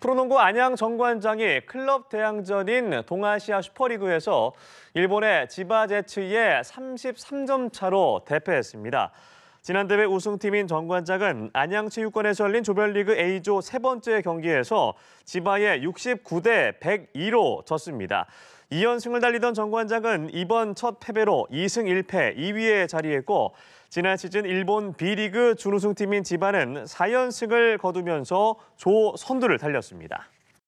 프로농구 안양 정관장이 클럽 대항전인 동아시아 슈퍼리그에서 일본의 지바제츠에 33점 차로 대패했습니다. 지난 대회 우승팀인 정관장은 안양체육관에서 열린 조별리그 A조 세 번째 경기에서 지바에 69대 102로 졌습니다. 2연승을 달리던 정관장은 이번 첫 패배로 2승 1패 2위에 자리했고 지난 시즌 일본 B리그 준우승팀인 지바는 4연승을 거두면서 조 선두를 달렸습니다.